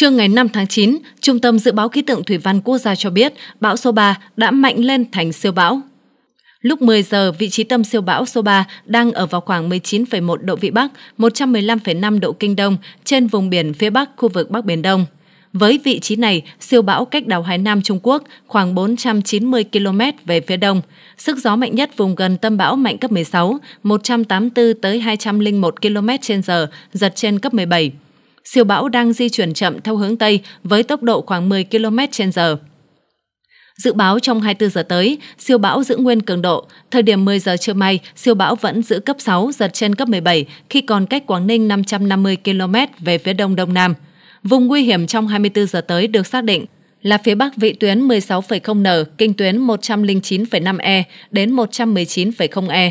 Trưa ngày 5 tháng 9, Trung tâm Dự báo Khí tượng Thủy văn Quốc gia cho biết bão số 3 đã mạnh lên thành siêu bão. Lúc 10 giờ, vị trí tâm siêu bão số 3 đang ở vào khoảng 19,1 độ Vĩ Bắc, 115,5 độ Kinh Đông trên vùng biển phía Bắc khu vực Bắc Biển Đông. Với vị trí này, siêu bão cách đảo Hải Nam Trung Quốc khoảng 490 km về phía đông. Sức gió mạnh nhất vùng gần tâm bão mạnh cấp 16, 184 tới 201 km/h, giật trên cấp 17 siêu bão đang di chuyển chậm theo hướng Tây với tốc độ khoảng 10 km h Dự báo trong 24 giờ tới, siêu bão giữ nguyên cường độ. Thời điểm 10 giờ trưa mai, siêu bão vẫn giữ cấp 6, giật trên cấp 17, khi còn cách Quảng Ninh 550 km về phía đông đông nam. Vùng nguy hiểm trong 24 giờ tới được xác định là phía bắc vị tuyến 16,0N, kinh tuyến 109,5E đến 119,0E.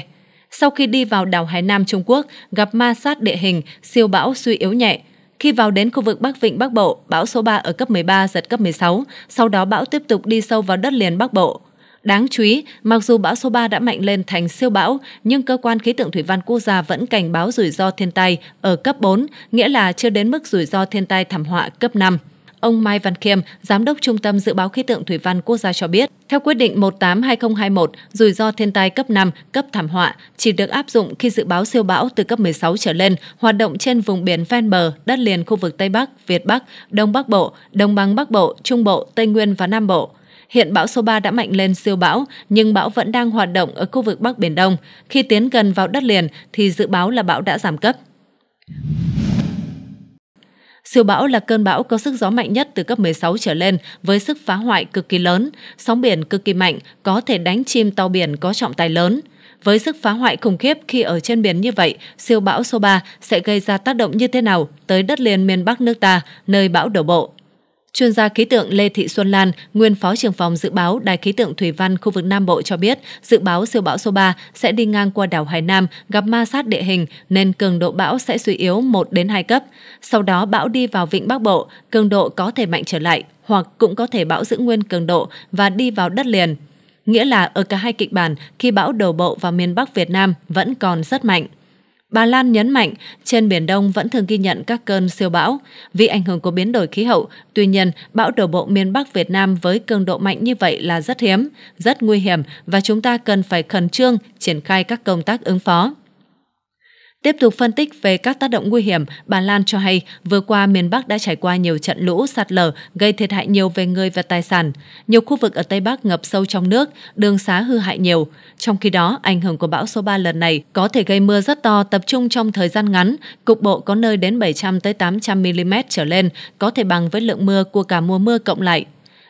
Sau khi đi vào đảo Hải Nam Trung Quốc, gặp ma sát địa hình, siêu bão suy yếu nhẹ, khi vào đến khu vực Bắc Vịnh Bắc Bộ, bão số 3 ở cấp 13 giật cấp 16, sau đó bão tiếp tục đi sâu vào đất liền Bắc Bộ. Đáng chú ý, mặc dù bão số 3 đã mạnh lên thành siêu bão, nhưng cơ quan khí tượng thủy văn quốc gia vẫn cảnh báo rủi ro thiên tai ở cấp 4, nghĩa là chưa đến mức rủi ro thiên tai thảm họa cấp 5. Ông Mai Văn Khiêm, Giám đốc Trung tâm Dự báo Khí tượng Thủy văn Quốc gia cho biết, theo quyết định 18-2021, rủi ro thiên tai cấp 5, cấp thảm họa chỉ được áp dụng khi dự báo siêu bão từ cấp 16 trở lên, hoạt động trên vùng biển ven bờ, đất liền khu vực Tây Bắc, Việt Bắc, Đông Bắc Bộ, đồng bằng Bắc Bộ, Trung Bộ, Tây Nguyên và Nam Bộ. Hiện bão số 3 đã mạnh lên siêu bão, nhưng bão vẫn đang hoạt động ở khu vực Bắc Biển Đông. Khi tiến gần vào đất liền thì dự báo là bão đã giảm cấp. Siêu bão là cơn bão có sức gió mạnh nhất từ cấp 16 trở lên với sức phá hoại cực kỳ lớn, sóng biển cực kỳ mạnh, có thể đánh chìm tàu biển có trọng tài lớn. Với sức phá hoại khủng khiếp khi ở trên biển như vậy, siêu bão số 3 sẽ gây ra tác động như thế nào tới đất liền miền Bắc nước ta, nơi bão đổ bộ? Chuyên gia khí tượng Lê Thị Xuân Lan, nguyên phó trưởng phòng dự báo Đài khí tượng Thủy văn khu vực Nam Bộ cho biết, dự báo siêu bão số 3 sẽ đi ngang qua đảo Hải Nam, gặp ma sát địa hình nên cường độ bão sẽ suy yếu 1 đến 2 cấp. Sau đó bão đi vào vịnh Bắc Bộ, cường độ có thể mạnh trở lại hoặc cũng có thể bão giữ nguyên cường độ và đi vào đất liền. Nghĩa là ở cả hai kịch bản, khi bão đổ bộ vào miền Bắc Việt Nam vẫn còn rất mạnh. Bà Lan nhấn mạnh trên Biển Đông vẫn thường ghi nhận các cơn siêu bão. Vì ảnh hưởng của biến đổi khí hậu, tuy nhiên bão đổ bộ miền Bắc Việt Nam với cường độ mạnh như vậy là rất hiếm, rất nguy hiểm và chúng ta cần phải khẩn trương triển khai các công tác ứng phó. Tiếp tục phân tích về các tác động nguy hiểm, bà Lan cho hay vừa qua miền Bắc đã trải qua nhiều trận lũ sạt lở gây thiệt hại nhiều về người và tài sản. Nhiều khu vực ở Tây Bắc ngập sâu trong nước, đường xá hư hại nhiều. Trong khi đó, ảnh hưởng của bão số 3 lần này có thể gây mưa rất to tập trung trong thời gian ngắn, cục bộ có nơi đến 700 tới 800 mm trở lên, có thể bằng với lượng mưa của cả mùa mưa cộng lại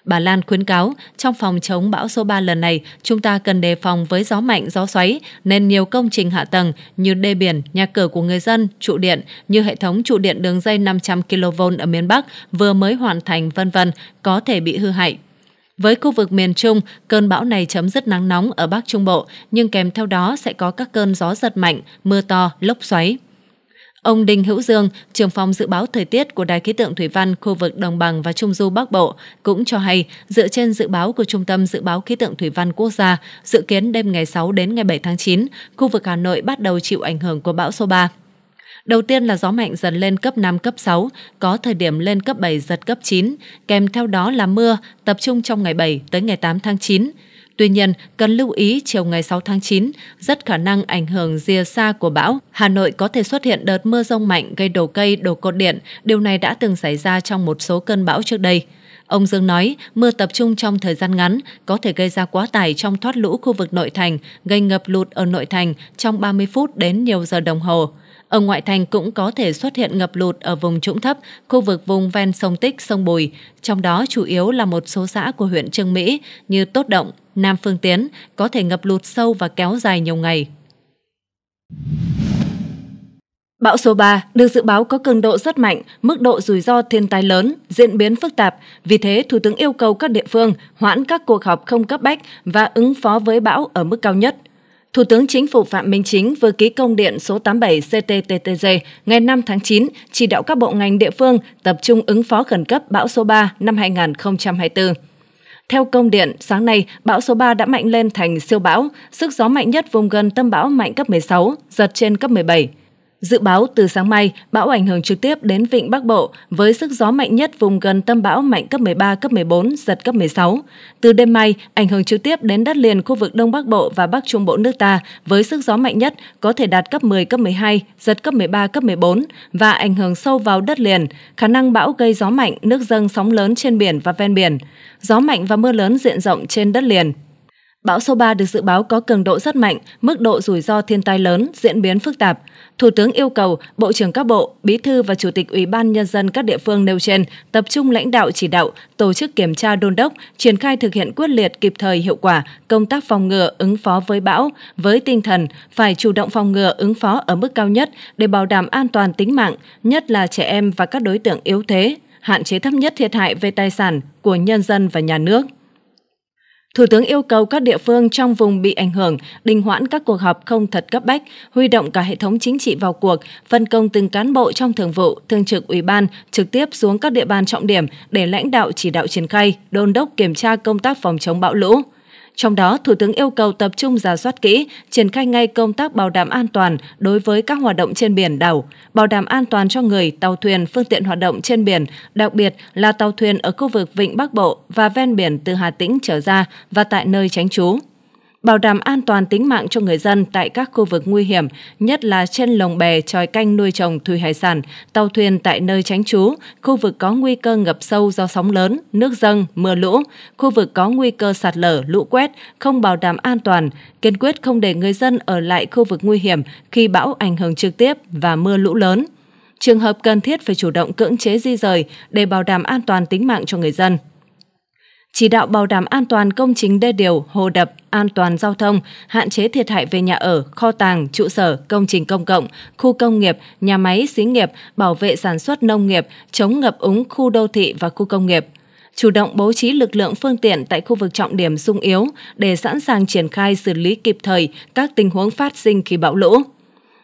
Bà Lan khuyến cáo, trong phòng chống bão số 3 lần này, chúng ta cần đề phòng với gió mạnh, gió xoáy, nên nhiều công trình hạ tầng như đê biển, nhà cửa của người dân, trụ điện, như hệ thống trụ điện đường dây 500 kV ở miền Bắc vừa mới hoàn thành vân vân có thể bị hư hại. Với khu vực miền Trung, cơn bão này chấm dứt nắng nóng ở Bắc Trung Bộ, nhưng kèm theo đó sẽ có các cơn gió giật mạnh, mưa to, lốc xoáy. Ông Đinh Hữu Dương, trưởng phòng dự báo thời tiết của Đài khí tượng Thủy văn khu vực Đồng bằng và Trung du Bắc Bộ cũng cho hay, dựa trên dự báo của Trung tâm Dự báo Khí tượng Thủy văn Quốc gia, dự kiến đêm ngày 6 đến ngày 7 tháng 9, khu vực Hà Nội bắt đầu chịu ảnh hưởng của bão số 3. Đầu tiên là gió mạnh dần lên cấp 5, cấp 6, có thời điểm lên cấp 7, giật cấp 9, kèm theo đó là mưa, tập trung trong ngày 7 tới ngày 8 tháng 9. Tuy nhiên, cần lưu ý chiều ngày 6 tháng 9, rất khả năng ảnh hưởng rìa xa của bão, Hà Nội có thể xuất hiện đợt mưa rông mạnh gây đổ cây, đổ cột điện. Điều này đã từng xảy ra trong một số cơn bão trước đây. Ông Dương nói, mưa tập trung trong thời gian ngắn có thể gây ra quá tải trong thoát lũ khu vực nội thành, gây ngập lụt ở nội thành trong 30 phút đến nhiều giờ đồng hồ. Ở ngoại thành cũng có thể xuất hiện ngập lụt ở vùng trũng thấp, khu vực vùng ven sông Tích, sông Bùi, trong đó chủ yếu là một số xã của huyện Trương Mỹ như Tốt Động, Nam Phương Tiến có thể ngập lụt sâu và kéo dài nhiều ngày. Bão số 3 được dự báo có cường độ rất mạnh, mức độ rủi ro thiên tai lớn, diễn biến phức tạp. Vì thế, Thủ tướng yêu cầu các địa phương hoãn các cuộc họp không cấp bách và ứng phó với bão ở mức cao nhất. Thủ tướng Chính phủ Phạm Minh Chính vừa ký công điện số 87 CTTTG ngày 5 tháng 9 chỉ đạo các bộ ngành địa phương tập trung ứng phó khẩn cấp bão số 3 năm 2024. Theo công điện, sáng nay, bão số 3 đã mạnh lên thành siêu bão, sức gió mạnh nhất vùng gần tâm bão mạnh cấp 16, giật trên cấp 17. Dự báo từ sáng mai, bão ảnh hưởng trực tiếp đến vịnh Bắc Bộ với sức gió mạnh nhất vùng gần tâm bão mạnh cấp 13, cấp 14, giật cấp 16. Từ đêm mai, ảnh hưởng trực tiếp đến đất liền khu vực Đông Bắc Bộ và Bắc Trung Bộ nước ta với sức gió mạnh nhất có thể đạt cấp 10, cấp 12, giật cấp 13, cấp 14 và ảnh hưởng sâu vào đất liền, khả năng bão gây gió mạnh, nước dâng sóng lớn trên biển và ven biển, gió mạnh và mưa lớn diện rộng trên đất liền, Bão số 3 được dự báo có cường độ rất mạnh, mức độ rủi ro thiên tai lớn, diễn biến phức tạp. Thủ tướng yêu cầu Bộ trưởng các bộ, Bí thư và Chủ tịch Ủy ban Nhân dân các địa phương nêu trên tập trung lãnh đạo chỉ đạo, tổ chức kiểm tra đôn đốc, triển khai thực hiện quyết liệt kịp thời hiệu quả công tác phòng ngừa ứng phó với bão, với tinh thần phải chủ động phòng ngừa ứng phó ở mức cao nhất để bảo đảm an toàn tính mạng, nhất là trẻ em và các đối tượng yếu thế, hạn chế thấp nhất thiệt hại về tài sản của nhân dân và nhà nước. Thủ tướng yêu cầu các địa phương trong vùng bị ảnh hưởng đình hoãn các cuộc họp không thật cấp bách, huy động cả hệ thống chính trị vào cuộc, phân công từng cán bộ trong thường vụ, thường trực ủy ban trực tiếp xuống các địa bàn trọng điểm để lãnh đạo chỉ đạo triển khai, đôn đốc kiểm tra công tác phòng chống bão lũ. Trong đó, Thủ tướng yêu cầu tập trung giả soát kỹ, triển khai ngay công tác bảo đảm an toàn đối với các hoạt động trên biển đảo, bảo đảm an toàn cho người, tàu thuyền, phương tiện hoạt động trên biển, đặc biệt là tàu thuyền ở khu vực Vịnh Bắc Bộ và ven biển từ Hà Tĩnh trở ra và tại nơi tránh trú bảo đảm an toàn tính mạng cho người dân tại các khu vực nguy hiểm, nhất là trên lồng bè tròi canh nuôi trồng thủy hải sản, tàu thuyền tại nơi tránh trú, khu vực có nguy cơ ngập sâu do sóng lớn, nước dâng, mưa lũ, khu vực có nguy cơ sạt lở, lũ quét, không bảo đảm an toàn, kiên quyết không để người dân ở lại khu vực nguy hiểm khi bão ảnh hưởng trực tiếp và mưa lũ lớn. Trường hợp cần thiết phải chủ động cưỡng chế di rời để bảo đảm an toàn tính mạng cho người dân chỉ đạo bảo đảm an toàn công trình đê điều, hồ đập, an toàn giao thông, hạn chế thiệt hại về nhà ở, kho tàng, trụ sở, công trình công cộng, khu công nghiệp, nhà máy xí nghiệp, bảo vệ sản xuất nông nghiệp, chống ngập úng khu đô thị và khu công nghiệp chủ động bố trí lực lượng phương tiện tại khu vực trọng điểm sung yếu để sẵn sàng triển khai xử lý kịp thời các tình huống phát sinh khi bão lũ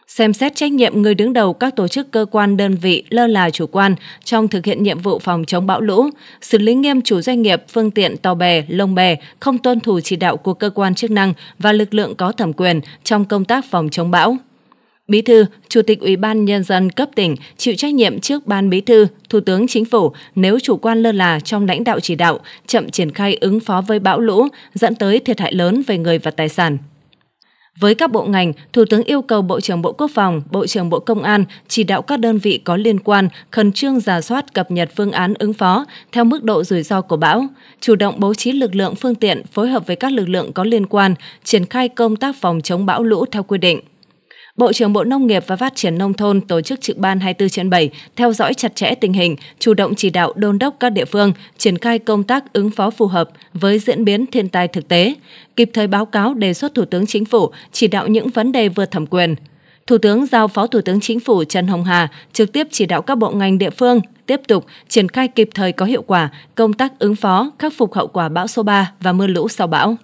xem xét trách nhiệm người đứng đầu các tổ chức cơ quan đơn vị lơ là chủ quan trong thực hiện nhiệm vụ phòng chống bão lũ, xử lý nghiêm chủ doanh nghiệp, phương tiện tàu bè, lông bè không tuân thủ chỉ đạo của cơ quan chức năng và lực lượng có thẩm quyền trong công tác phòng chống bão. Bí thư, Chủ tịch Ủy ban Nhân dân cấp tỉnh chịu trách nhiệm trước Ban Bí thư, Thủ tướng Chính phủ nếu chủ quan lơ là trong lãnh đạo chỉ đạo, chậm triển khai ứng phó với bão lũ dẫn tới thiệt hại lớn về người và tài sản. Với các bộ ngành, Thủ tướng yêu cầu Bộ trưởng Bộ Quốc phòng, Bộ trưởng Bộ Công an chỉ đạo các đơn vị có liên quan khẩn trương giả soát cập nhật phương án ứng phó theo mức độ rủi ro của bão, chủ động bố trí lực lượng phương tiện phối hợp với các lực lượng có liên quan triển khai công tác phòng chống bão lũ theo quy định. Bộ trưởng Bộ Nông nghiệp và Phát triển Nông thôn tổ chức trực ban 24 trên 7, theo dõi chặt chẽ tình hình, chủ động chỉ đạo đôn đốc các địa phương, triển khai công tác ứng phó phù hợp với diễn biến thiên tai thực tế, kịp thời báo cáo đề xuất Thủ tướng Chính phủ chỉ đạo những vấn đề vượt thẩm quyền. Thủ tướng giao Phó Thủ tướng Chính phủ Trần Hồng Hà trực tiếp chỉ đạo các bộ ngành địa phương tiếp tục triển khai kịp thời có hiệu quả công tác ứng phó, khắc phục hậu quả bão số 3 và mưa lũ sau bão.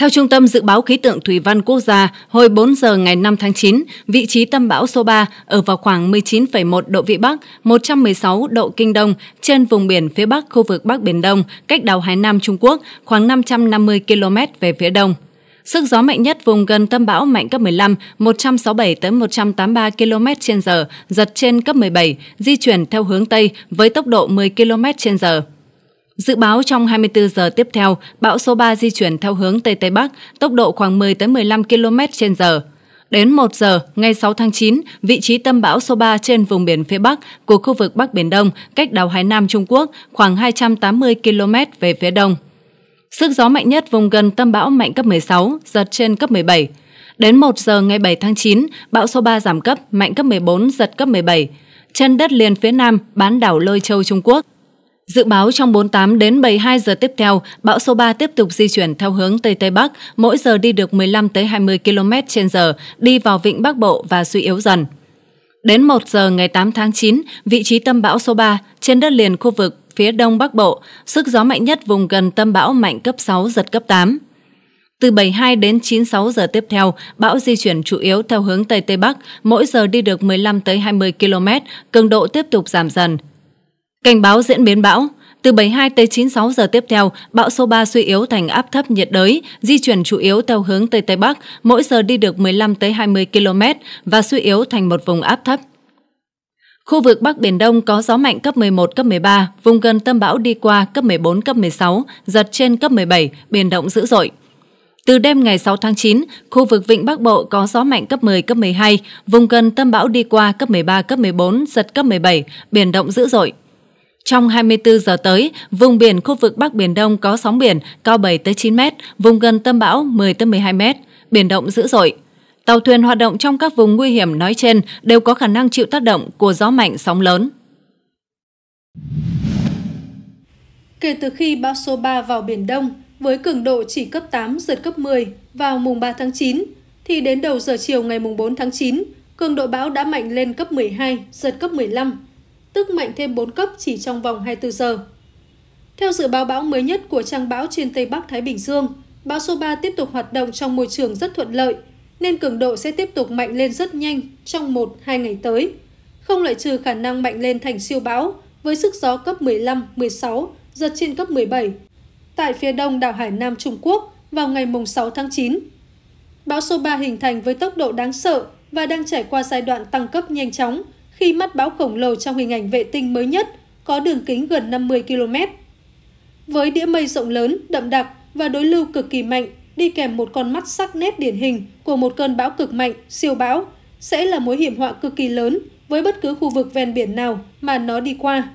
Theo Trung tâm Dự báo Khí tượng Thủy văn Quốc gia, hồi 4 giờ ngày 5 tháng 9, vị trí tâm bão số 3 ở vào khoảng 19,1 độ Vĩ Bắc, 116 độ Kinh Đông, trên vùng biển phía Bắc khu vực Bắc Biển Đông, cách đảo Hải Nam Trung Quốc khoảng 550 km về phía Đông. Sức gió mạnh nhất vùng gần tâm bão mạnh cấp 15, 167 tới 183 km h giật trên cấp 17, di chuyển theo hướng Tây với tốc độ 10 km h Dự báo trong 24 giờ tiếp theo, bão số 3 di chuyển theo hướng Tây Tây Bắc, tốc độ khoảng 10 tới 15 km trên giờ. Đến 1 giờ ngày 6 tháng 9, vị trí tâm bão số 3 trên vùng biển phía Bắc của khu vực Bắc Biển Đông cách đảo Hải Nam Trung Quốc khoảng 280 km về phía Đông. Sức gió mạnh nhất vùng gần tâm bão mạnh cấp 16, giật trên cấp 17. Đến 1 giờ ngày 7 tháng 9, bão số 3 giảm cấp, mạnh cấp 14, giật cấp 17. trên đất liền phía Nam, bán đảo Lôi Châu Trung Quốc, Dự báo trong 48 đến 72 giờ tiếp theo, bão số 3 tiếp tục di chuyển theo hướng Tây Tây Bắc, mỗi giờ đi được 15 tới 20 km trên giờ, đi vào vịnh Bắc Bộ và suy yếu dần. Đến 1 giờ ngày 8 tháng 9, vị trí tâm bão số 3 trên đất liền khu vực phía đông Bắc Bộ, sức gió mạnh nhất vùng gần tâm bão mạnh cấp 6, giật cấp 8. Từ 72 đến 96 giờ tiếp theo, bão di chuyển chủ yếu theo hướng Tây Tây Bắc, mỗi giờ đi được 15 tới 20 km, cường độ tiếp tục giảm dần, Cảnh báo diễn biến bão từ 72 tới 96 giờ tiếp theo, bão số 3 suy yếu thành áp thấp nhiệt đới, di chuyển chủ yếu theo hướng Tây Tây Bắc, mỗi giờ đi được 15 tới 20 km và suy yếu thành một vùng áp thấp. Khu vực Bắc Biển Đông có gió mạnh cấp 11, cấp 13, vùng gần tâm bão đi qua cấp 14, cấp 16, giật trên cấp 17, biển động dữ dội. Từ đêm ngày 6 tháng 9, khu vực Vịnh Bắc Bộ có gió mạnh cấp 10, cấp 12, vùng gần tâm bão đi qua cấp 13, cấp 14, giật cấp 17, biển động dữ dội. Trong 24 giờ tới, vùng biển khu vực Bắc Biển Đông có sóng biển cao 7 tới 9 m, vùng gần tâm bão 10 tới 12 m, biển động dữ dội. Tàu thuyền hoạt động trong các vùng nguy hiểm nói trên đều có khả năng chịu tác động của gió mạnh sóng lớn. Kể từ khi bão số 3 vào Biển Đông, với cường độ chỉ cấp 8 giật cấp 10 vào mùng 3 tháng 9, thì đến đầu giờ chiều ngày mùng 4 tháng 9, cường độ bão đã mạnh lên cấp 12, giật cấp 15, tức mạnh thêm 4 cấp chỉ trong vòng 24 giờ. Theo dự báo bão mới nhất của trang bão trên Tây Bắc Thái Bình Dương, bão số 3 tiếp tục hoạt động trong môi trường rất thuận lợi, nên cường độ sẽ tiếp tục mạnh lên rất nhanh trong 1-2 ngày tới. Không loại trừ khả năng mạnh lên thành siêu bão với sức gió cấp 15-16, giật trên cấp 17. Tại phía đông đảo Hải Nam Trung Quốc vào ngày 6 tháng 9, bão số 3 hình thành với tốc độ đáng sợ và đang trải qua giai đoạn tăng cấp nhanh chóng – khi mắt bão khổng lồ trong hình ảnh vệ tinh mới nhất có đường kính gần 50 km. Với đĩa mây rộng lớn, đậm đặc và đối lưu cực kỳ mạnh, đi kèm một con mắt sắc nét điển hình của một cơn bão cực mạnh, siêu bão, sẽ là mối hiểm họa cực kỳ lớn với bất cứ khu vực ven biển nào mà nó đi qua.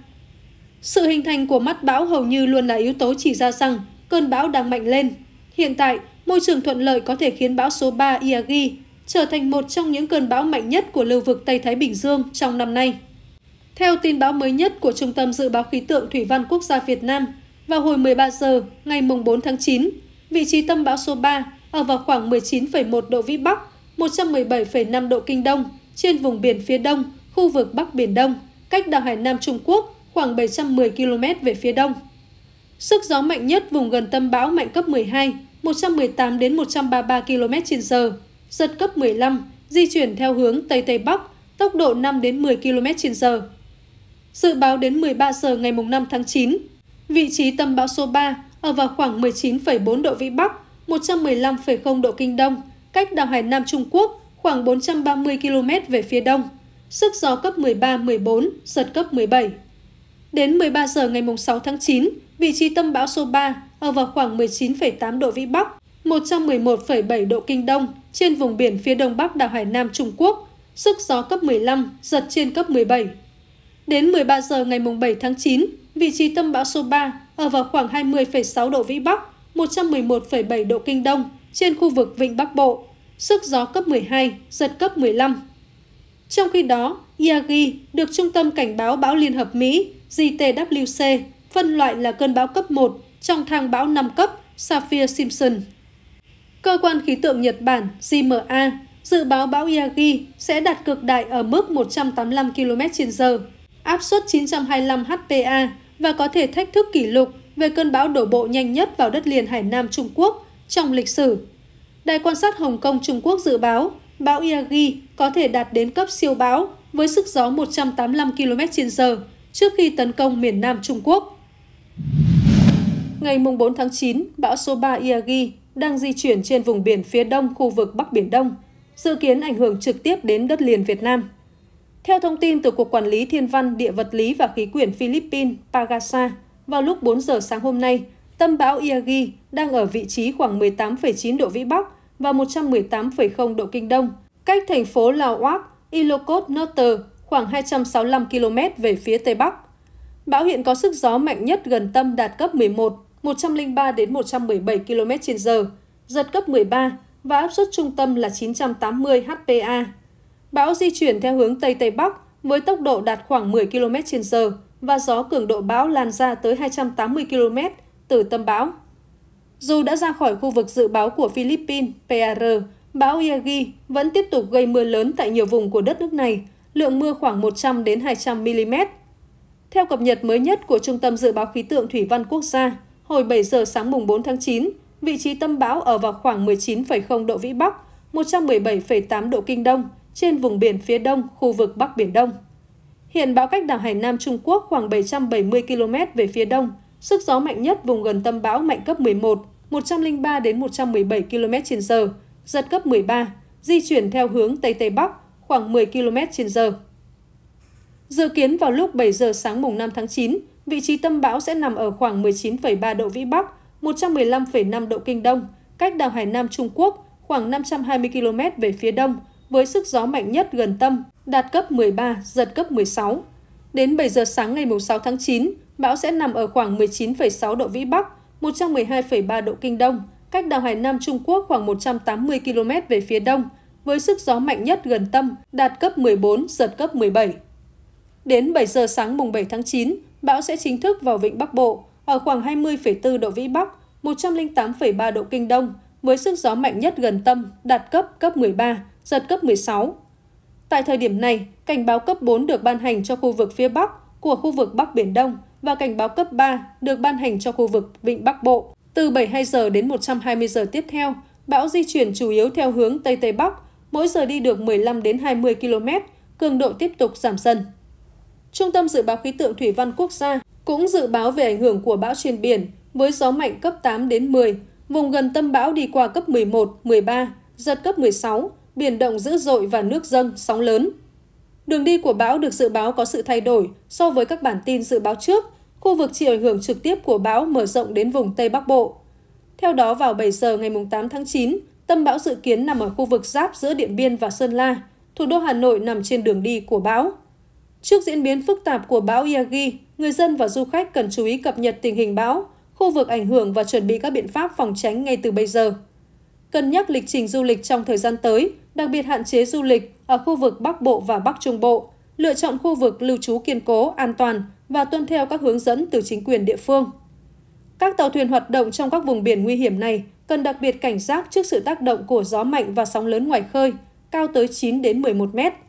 Sự hình thành của mắt bão hầu như luôn là yếu tố chỉ ra rằng cơn bão đang mạnh lên. Hiện tại, môi trường thuận lợi có thể khiến bão số 3 Iagi trở thành một trong những cơn bão mạnh nhất của lưu vực Tây Thái Bình Dương trong năm nay. Theo tin báo mới nhất của Trung tâm Dự báo Khí tượng Thủy văn Quốc gia Việt Nam, vào hồi 13 giờ ngày 4 tháng 9, vị trí tâm bão số 3 ở vào khoảng 19,1 độ Vĩ Bắc, 117,5 độ Kinh Đông, trên vùng biển phía đông, khu vực Bắc Biển Đông, cách đảo Hải Nam Trung Quốc khoảng 710 km về phía đông. Sức gió mạnh nhất vùng gần tâm bão mạnh cấp 12, 118 đến 133 km/h, giật cấp 15, di chuyển theo hướng Tây Tây Bắc, tốc độ 5 đến 10 km h Dự báo đến 13 giờ ngày 5 tháng 9, vị trí tâm bão số 3 ở vào khoảng 19,4 độ Vĩ Bắc, 115,0 độ Kinh Đông, cách đảo Hải Nam Trung Quốc khoảng 430 km về phía đông, sức gió cấp 13-14, giật cấp 17. Đến 13 giờ ngày 6 tháng 9, vị trí tâm bão số 3 ở vào khoảng 19,8 độ Vĩ Bắc, 111,7 độ Kinh Đông, trên vùng biển phía đông bắc đảo Hải Nam Trung Quốc, sức gió cấp 15, giật trên cấp 17. Đến 13 giờ ngày 7 tháng 9, vị trí tâm bão số 3 ở vào khoảng 20,6 độ Vĩ Bắc, 111,7 độ Kinh Đông, trên khu vực Vịnh Bắc Bộ, sức gió cấp 12, giật cấp 15. Trong khi đó, Yagi được Trung tâm Cảnh báo Bão Liên Hợp Mỹ JTWC phân loại là cơn bão cấp 1 trong thang bão 5 cấp Saffir-Simpson. Cơ quan khí tượng Nhật Bản JMA dự báo bão Yagi sẽ đạt cực đại ở mức 185 km h áp suất 925 hpa và có thể thách thức kỷ lục về cơn bão đổ bộ nhanh nhất vào đất liền Hải Nam Trung Quốc trong lịch sử. Đài quan sát Hồng Kông Trung Quốc dự báo bão Yagi có thể đạt đến cấp siêu bão với sức gió 185 km h trước khi tấn công miền Nam Trung Quốc. Ngày 4 tháng 9, bão số 3 Yagi đang di chuyển trên vùng biển phía đông khu vực Bắc Biển Đông, dự kiến ảnh hưởng trực tiếp đến đất liền Việt Nam. Theo thông tin từ Cục Quản lý Thiên văn, Địa vật lý và Khí quyển Philippines, Pagasa, vào lúc 4 giờ sáng hôm nay, tâm bão Iagi đang ở vị trí khoảng 18,9 độ Vĩ Bắc và 118,0 độ Kinh Đông, cách thành phố Lawak, Ilocos Norte khoảng 265 km về phía Tây Bắc. Bão hiện có sức gió mạnh nhất gần tâm đạt cấp 11, 103 đến 117 km h giật cấp 13 và áp suất trung tâm là 980 HPA. Bão di chuyển theo hướng Tây Tây Bắc với tốc độ đạt khoảng 10 km h và gió cường độ bão lan ra tới 280 km từ tâm bão. Dù đã ra khỏi khu vực dự báo của Philippines, (PAR), bão Yagi vẫn tiếp tục gây mưa lớn tại nhiều vùng của đất nước này, lượng mưa khoảng 100 đến 200 mm. Theo cập nhật mới nhất của Trung tâm Dự báo Khí tượng Thủy văn Quốc gia, Hồi 7 giờ sáng mùng 4 tháng 9, vị trí tâm bão ở vào khoảng 19,0 độ Vĩ Bắc, 117,8 độ Kinh Đông, trên vùng biển phía đông, khu vực Bắc Biển Đông. Hiện bão cách đảo Hải Nam Trung Quốc khoảng 770 km về phía đông, sức gió mạnh nhất vùng gần tâm bão mạnh cấp 11, 103 đến 117 km/h, giật cấp 13, di chuyển theo hướng Tây Tây Bắc, khoảng 10 km/h. Dự kiến vào lúc 7 giờ sáng mùng 5 tháng 9, Vị trí tâm bão sẽ nằm ở khoảng 19,3 độ Vĩ Bắc, 115,5 độ Kinh Đông, cách đảo Hải Nam Trung Quốc khoảng 520 km về phía đông, với sức gió mạnh nhất gần tâm, đạt cấp 13, giật cấp 16. Đến 7 giờ sáng ngày 6 tháng 9, bão sẽ nằm ở khoảng 19,6 độ Vĩ Bắc, 112,3 độ Kinh Đông, cách đảo Hải Nam Trung Quốc khoảng 180 km về phía đông, với sức gió mạnh nhất gần tâm, đạt cấp 14, giật cấp 17. Đến 7 giờ sáng mùng 7 tháng 9, bão sẽ chính thức vào vịnh Bắc Bộ ở khoảng 20,4 độ Vĩ Bắc, 108,3 độ Kinh Đông, với sức gió mạnh nhất gần tâm đạt cấp cấp 13, giật cấp 16. Tại thời điểm này, cảnh báo cấp 4 được ban hành cho khu vực phía Bắc của khu vực Bắc Biển Đông và cảnh báo cấp 3 được ban hành cho khu vực Vịnh Bắc Bộ. Từ 72 giờ đến 120 giờ tiếp theo, bão di chuyển chủ yếu theo hướng Tây Tây Bắc, mỗi giờ đi được 15 đến 20 km, cường độ tiếp tục giảm dần. Trung tâm Dự báo Khí tượng Thủy văn Quốc gia cũng dự báo về ảnh hưởng của bão trên biển với gió mạnh cấp 8 đến 10, vùng gần tâm bão đi qua cấp 11, 13, giật cấp 16, biển động dữ dội và nước dâng, sóng lớn. Đường đi của bão được dự báo có sự thay đổi so với các bản tin dự báo trước. Khu vực chịu ảnh hưởng trực tiếp của bão mở rộng đến vùng Tây Bắc Bộ. Theo đó, vào 7 giờ ngày 8 tháng 9, tâm bão dự kiến nằm ở khu vực giáp giữa Điện Biên và Sơn La. Thủ đô Hà Nội nằm trên đường đi của bão. Trước diễn biến phức tạp của bão Yagi, người dân và du khách cần chú ý cập nhật tình hình bão, khu vực ảnh hưởng và chuẩn bị các biện pháp phòng tránh ngay từ bây giờ. Cân nhắc lịch trình du lịch trong thời gian tới, đặc biệt hạn chế du lịch ở khu vực Bắc Bộ và Bắc Trung Bộ, lựa chọn khu vực lưu trú kiên cố, an toàn và tuân theo các hướng dẫn từ chính quyền địa phương. Các tàu thuyền hoạt động trong các vùng biển nguy hiểm này cần đặc biệt cảnh giác trước sự tác động của gió mạnh và sóng lớn ngoài khơi, cao tới 9 đến 11 mét